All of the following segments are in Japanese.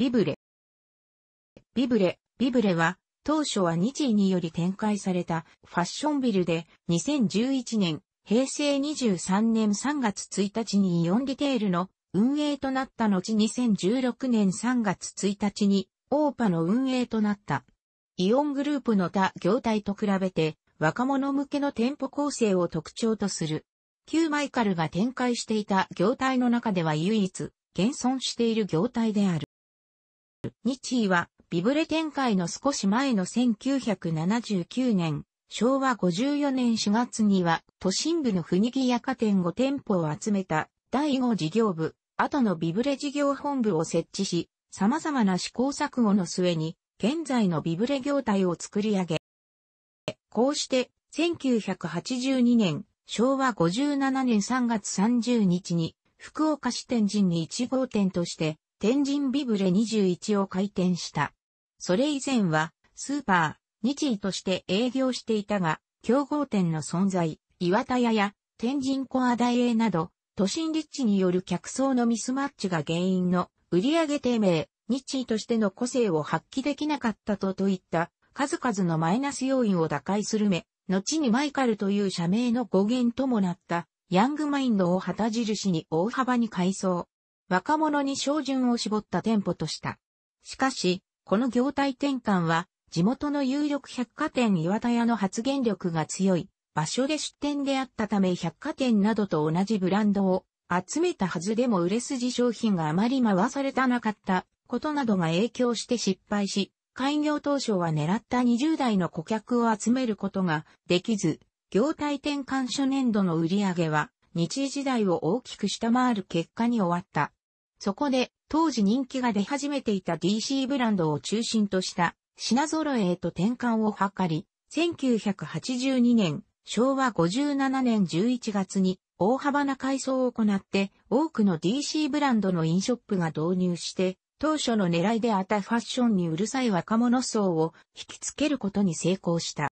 ビブレ。ビブレ、ビブレは、当初は日時により展開されたファッションビルで、2011年、平成23年3月1日にイオンリテールの運営となった後2016年3月1日に、オーパの運営となった。イオングループの他業態と比べて、若者向けの店舗構成を特徴とする。旧マイカルが展開していた業態の中では唯一、現存している業態である。日位は、ビブレ展開の少し前の1979年、昭和54年4月には、都心部の不にぎやか店5店舗を集めた、第5事業部、後のビブレ事業本部を設置し、様々な試行錯誤の末に、現在のビブレ業態を作り上げ、こうして、1982年、昭和57年3月30日に、福岡市天神に1号店として、天神ビブレ21を開店した。それ以前は、スーパー、日医として営業していたが、競合店の存在、岩田屋や天神コア大英など、都心立地による客層のミスマッチが原因の売上低迷、日医としての個性を発揮できなかったとといった数々のマイナス要因を打開する目、後にマイカルという社名の語源ともなったヤングマインドを旗印に大幅に改装。若者に照準を絞った店舗とした。しかし、この業態転換は、地元の有力百貨店岩田屋の発言力が強い場所で出店であったため百貨店などと同じブランドを集めたはずでも売れ筋商品があまり回されたなかったことなどが影響して失敗し、開業当初は狙った20代の顧客を集めることができず、業態転換初年度の売り上げは日時代を大きく下回る結果に終わった。そこで、当時人気が出始めていた DC ブランドを中心とした品揃えへと転換を図り、1982年、昭和57年11月に大幅な改装を行って、多くの DC ブランドのインショップが導入して、当初の狙いであったファッションにうるさい若者層を引きつけることに成功した。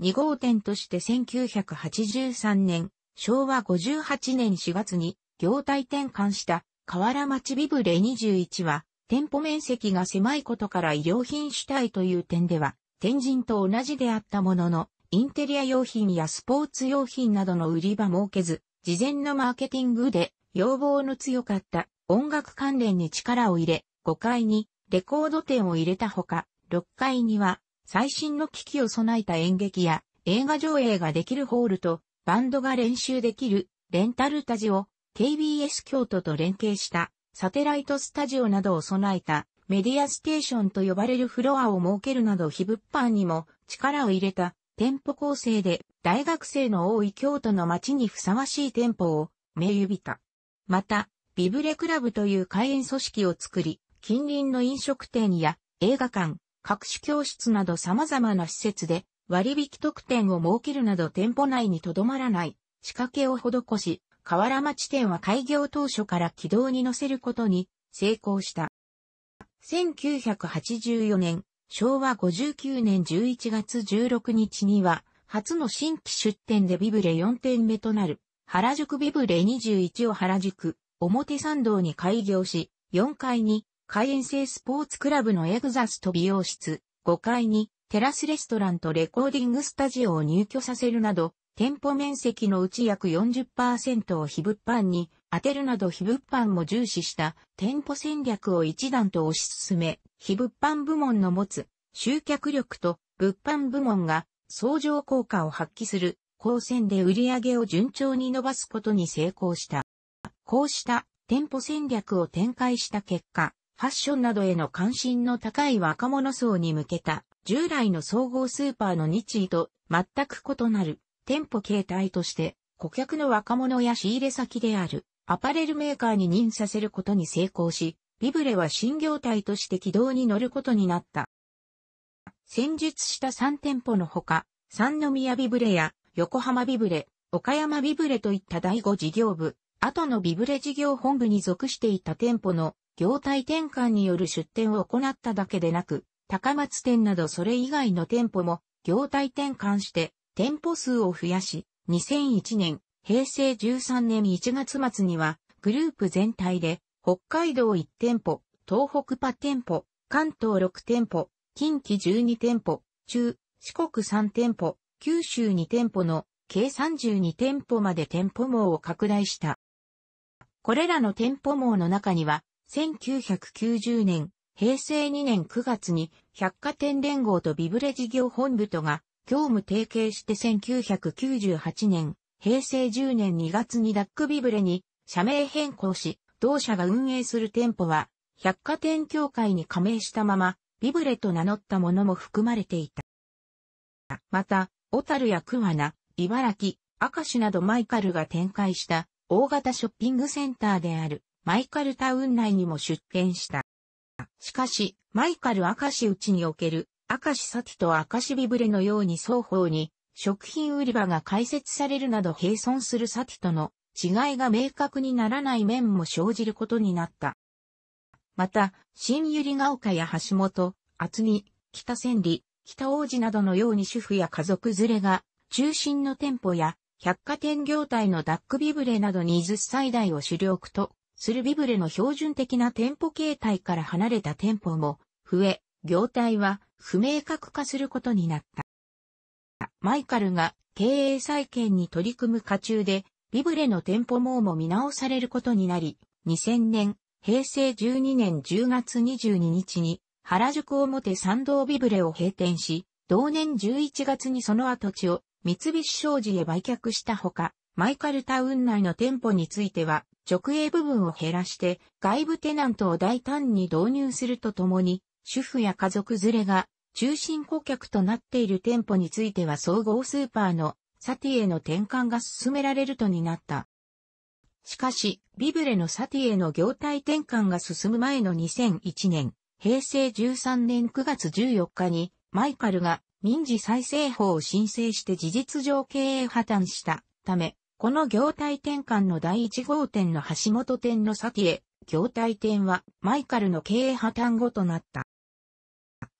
2号店として1983年、昭和58年4月に業態転換した河原町ビブレ21は、店舗面積が狭いことから医療品主体という点では、天神と同じであったものの、インテリア用品やスポーツ用品などの売り場設けず、事前のマーケティングで要望の強かった音楽関連に力を入れ、5階にレコード店を入れたほか、6階には最新の機器を備えた演劇や映画上映ができるホールとバンドが練習できるレンタルタジオ、KBS 京都と連携したサテライトスタジオなどを備えたメディアステーションと呼ばれるフロアを設けるなど非物販にも力を入れた店舗構成で大学生の多い京都の街にふさわしい店舗を名指た。また、ビブレクラブという会員組織を作り、近隣の飲食店や映画館、各種教室など様々な施設で割引特典を設けるなど店舗内にとどまらない仕掛けを施し、河原町店は開業当初から軌道に乗せることに成功した。1984年、昭和59年11月16日には、初の新規出店でビブレ4店目となる、原宿ビブレ21を原宿、表参道に開業し、4階に、会員制スポーツクラブのエグザスと美容室、5階に、テラスレストランとレコーディングスタジオを入居させるなど、店舗面積のうち約40%を非物販に当てるなど非物販も重視した店舗戦略を一段と推し進め、非物販部門の持つ集客力と物販部門が相乗効果を発揮する高線で売り上げを順調に伸ばすことに成功した。こうした店舗戦略を展開した結果、ファッションなどへの関心の高い若者層に向けた従来の総合スーパーの日位と全く異なる店舗形態として、顧客の若者や仕入れ先である、アパレルメーカーに任させることに成功し、ビブレは新業態として軌道に乗ることになった。先述した3店舗のほか、三宮ビブレや横浜ビブレ、岡山ビブレといった第5事業部、後のビブレ事業本部に属していた店舗の業態転換による出店を行っただけでなく、高松店などそれ以外の店舗も業態転換して店舗数を増やし、2001年、平成13年1月末には、グループ全体で、北海道1店舗、東北パ店舗、関東6店舗、近畿12店舗、中、四国3店舗、九州2店舗の計32店舗まで店舗網を拡大した。これらの店舗網の中には、1990年、平成2年9月に百貨店連合とビブレ事業本部とが業務提携して1998年、平成10年2月にダックビブレに社名変更し、同社が運営する店舗は、百貨店協会に加盟したまま、ビブレと名乗ったものも含まれていた。また、小樽や桑名、茨城、明石などマイカルが展開した大型ショッピングセンターであるマイカルタウン内にも出店した。しかし、マイカル赤市内における明石崎と明石ビブレのように双方に食品売り場が開設されるなど並存する崎との違いが明確にならない面も生じることになった。また、新百合ヶ丘や橋本、厚木、北千里、北王子などのように主婦や家族連れが中心の店舗や百貨店業態のダックビブレなど20最大を主力とするビブレの標準的な店舗形態から離れた店舗も増え、業態は不明確化することになった。マイカルが経営再建に取り組む過中で、ビブレの店舗網も見直されることになり、2000年、平成12年10月22日に、原宿表参道ビブレを閉店し、同年11月にその跡地を三菱商事へ売却したほか、マイカルタウン内の店舗については、直営部分を減らして外部テナントを大胆に導入するとともに、主婦や家族連れが中心顧客となっている店舗については総合スーパーのサティへの転換が進められるとになった。しかし、ビブレのサティへの業態転換が進む前の2001年、平成13年9月14日に、マイカルが民事再生法を申請して事実上経営破綻したため、この業態転換の第1号店の橋本店のサティへ、業態店はマイカルの経営破綻後となった。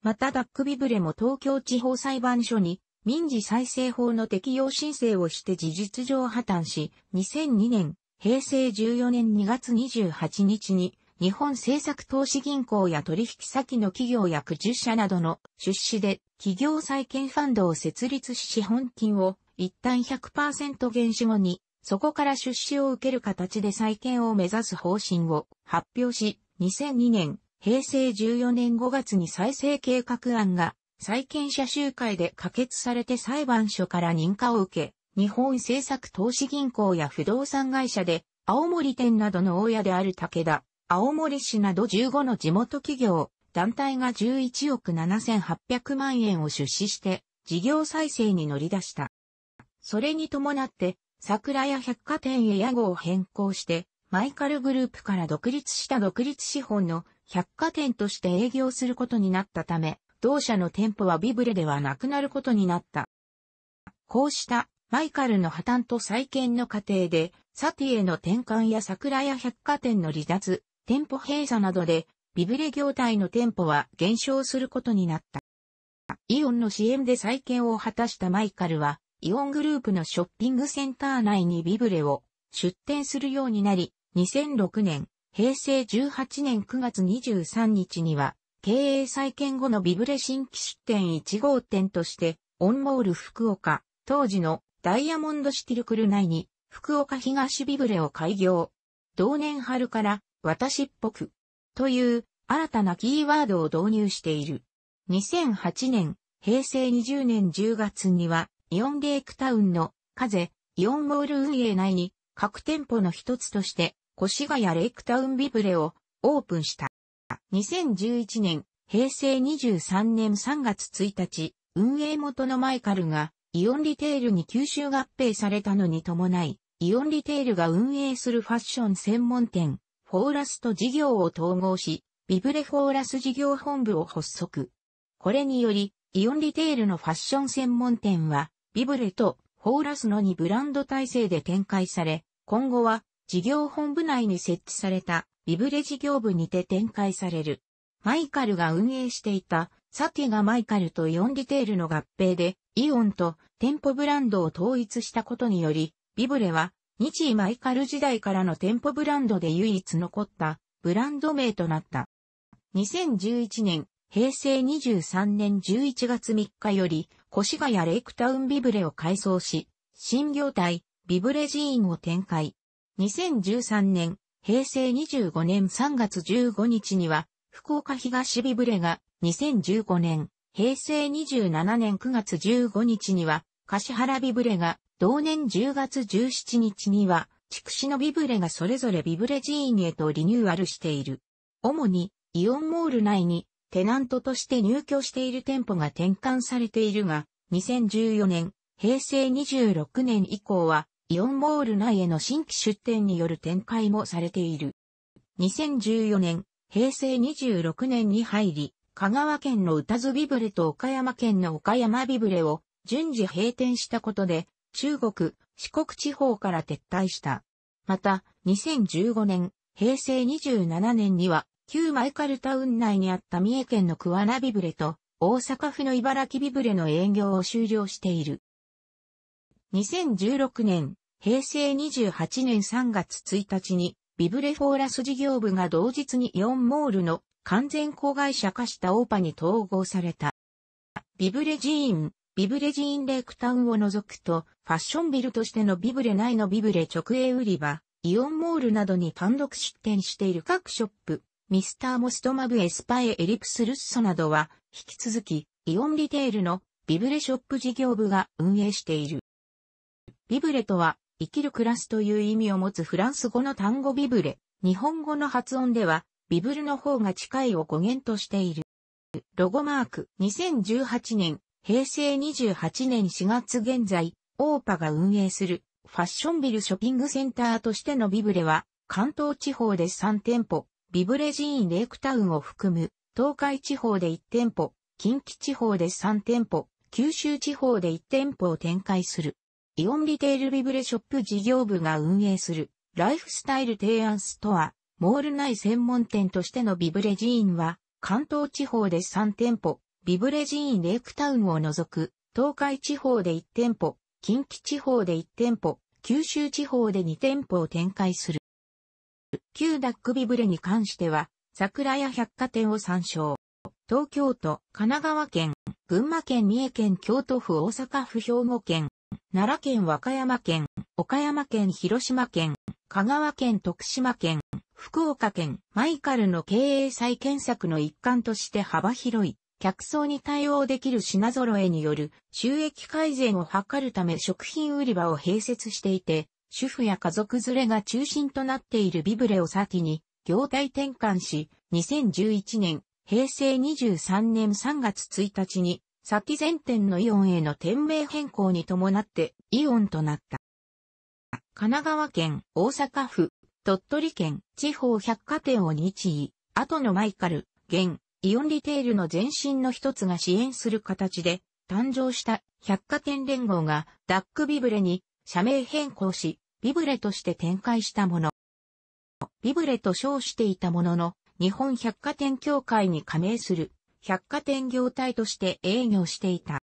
またダックビブレも東京地方裁判所に民事再生法の適用申請をして事実上破綻し、2002年、平成14年2月28日に、日本政策投資銀行や取引先の企業約10社などの出資で企業再建ファンドを設立し資本金を一旦100%減資後に、そこから出資を受ける形で再建を目指す方針を発表し、2002年、平成14年5月に再生計画案が債権者集会で可決されて裁判所から認可を受け、日本政策投資銀行や不動産会社で、青森店などの大家である武田、青森市など15の地元企業、団体が11億7800万円を出資して、事業再生に乗り出した。それに伴って、桜屋百貨店へ屋号を変更して、マイカルグループから独立した独立資本の百貨店として営業することになったため、同社の店舗はビブレではなくなることになった。こうしたマイカルの破綻と再建の過程で、サティへの転換や桜屋百貨店の離脱、店舗閉鎖などで、ビブレ業態の店舗は減少することになった。イオンの支援で再建を果たしたマイカルは、イオングループのショッピングセンター内にビブレを出店するようになり、2006年、平成18年9月23日には、経営再建後のビブレ新規出店1号店として、オンモール福岡、当時のダイヤモンドシティルクル内に、福岡東ビブレを開業。同年春から、私っぽく、という新たなキーワードを導入している。2008年、平成20年10月には、イオンレイクタウンの、風、イオンモール運営内に、各店舗の一つとして、越谷レイクタウンビブレをオープンした。2011年、平成23年3月1日、運営元のマイカルが、イオンリテールに吸収合併されたのに伴い、イオンリテールが運営するファッション専門店、フォーラスと事業を統合し、ビブレフォーラス事業本部を発足。これにより、イオンリテールのファッション専門店は、ビブレとフォーラスの2ブランド体制で展開され、今後は事業本部内に設置されたビブレ事業部にて展開される。マイカルが運営していたサティガマイカルとイオンリテールの合併でイオンと店舗ブランドを統一したことにより、ビブレは日イマイカル時代からの店舗ブランドで唯一残ったブランド名となった。2011年、平成23年11月3日より、越谷レイクタウンビブレを改装し、新業態、ビブレ寺院を展開。2013年、平成25年3月15日には、福岡東ビブレが2015年、平成27年9月15日には、柏原ビブレが、同年10月17日には、筑紫のビブレがそれぞれビブレ寺院へとリニューアルしている。主に、イオンモール内に、テナントとして入居している店舗が転換されているが、2014年、平成26年以降は、イオンモール内への新規出店による展開もされている。2014年、平成26年に入り、香川県の歌津ビブレと岡山県の岡山ビブレを順次閉店したことで、中国、四国地方から撤退した。また、2015年、平成27年には、旧マイカルタウン内にあった三重県の桑名ビブレと、大阪府の茨城ビブレの営業を終了している。2016年、平成28年3月1日に、ビブレフォーラス事業部が同日にイオンモールの完全子会社化したオーパに統合された。ビブレジーン、ビブレジーンレイクタウンを除くと、ファッションビルとしてのビブレ内のビブレ直営売り場、イオンモールなどに単独出店している各ショップ、ミスターモストマブエスパエエリプスルッソなどは、引き続き、イオンリテールのビブレショップ事業部が運営している。ビブレとは、生きる暮らすという意味を持つフランス語の単語ビブレ。日本語の発音では、ビブルの方が近いを語源としている。ロゴマーク、2018年、平成28年4月現在、オーパが運営する、ファッションビルショッピングセンターとしてのビブレは、関東地方で3店舗、ビブレ寺院レイクタウンを含む、東海地方で1店舗、近畿地方で3店舗、九州地方で1店舗を展開する。イオンリテールビブレショップ事業部が運営するライフスタイル提案ストア、モール内専門店としてのビブレジーンは、関東地方で3店舗、ビブレジーンレイクタウンを除く、東海地方で1店舗、近畿地方で1店舗、九州地方で2店舗を展開する。旧ダックビブレに関しては、桜屋百貨店を参照。東京都、神奈川県、群馬県、三重県、京都府、大阪府、兵庫県、奈良県和歌山県、岡山県広島県、香川県徳島県、福岡県、マイカルの経営再建策の一環として幅広い、客層に対応できる品揃えによる収益改善を図るため食品売り場を併設していて、主婦や家族連れが中心となっているビブレを先に業態転換し、2011年、平成23年3月1日に先前店のイオンへの店名変更に伴ってイオンとなった。神奈川県、大阪府、鳥取県、地方百貨店を日位、後のマイカル、現、イオンリテールの前身の一つが支援する形で、誕生した百貨店連合がダックビブレに社名変更し、ビブレとして展開したもの。ビブレと称していたものの、日本百貨店協会に加盟する百貨店業態として営業していた。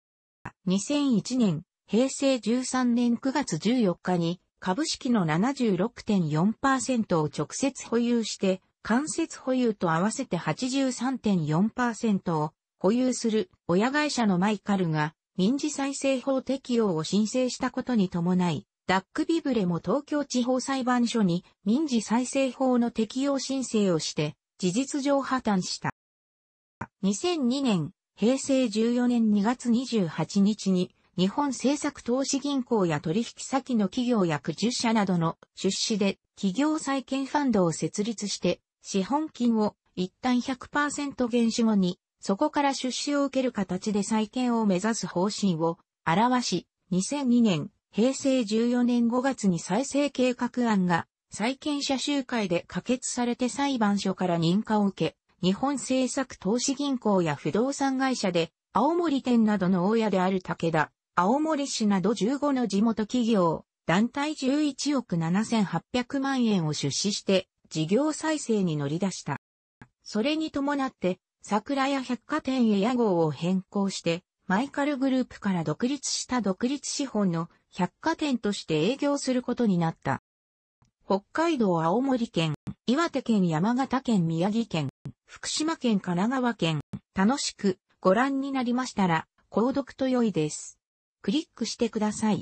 2001年、平成13年9月14日に株式の76.4%を直接保有して、間接保有と合わせて83.4%を保有する親会社のマイカルが民事再生法適用を申請したことに伴い、ダックビブレも東京地方裁判所に民事再生法の適用申請をして、事実上破綻した。2002年、平成14年2月28日に、日本政策投資銀行や取引先の企業約10社などの出資で企業再建ファンドを設立して、資本金を一旦100%減資後に、そこから出資を受ける形で再建を目指す方針を表し、2002年、平成14年5月に再生計画案が再建者集会で可決されて裁判所から認可を受け、日本政策投資銀行や不動産会社で、青森店などの大家である武田、青森市など15の地元企業、団体11億7800万円を出資して、事業再生に乗り出した。それに伴って、桜屋百貨店へ屋号を変更して、マイカルグループから独立した独立資本の百貨店として営業することになった。北海道青森県、岩手県山形県宮城県、福島県神奈川県、楽しくご覧になりましたら、購読と良いです。クリックしてください。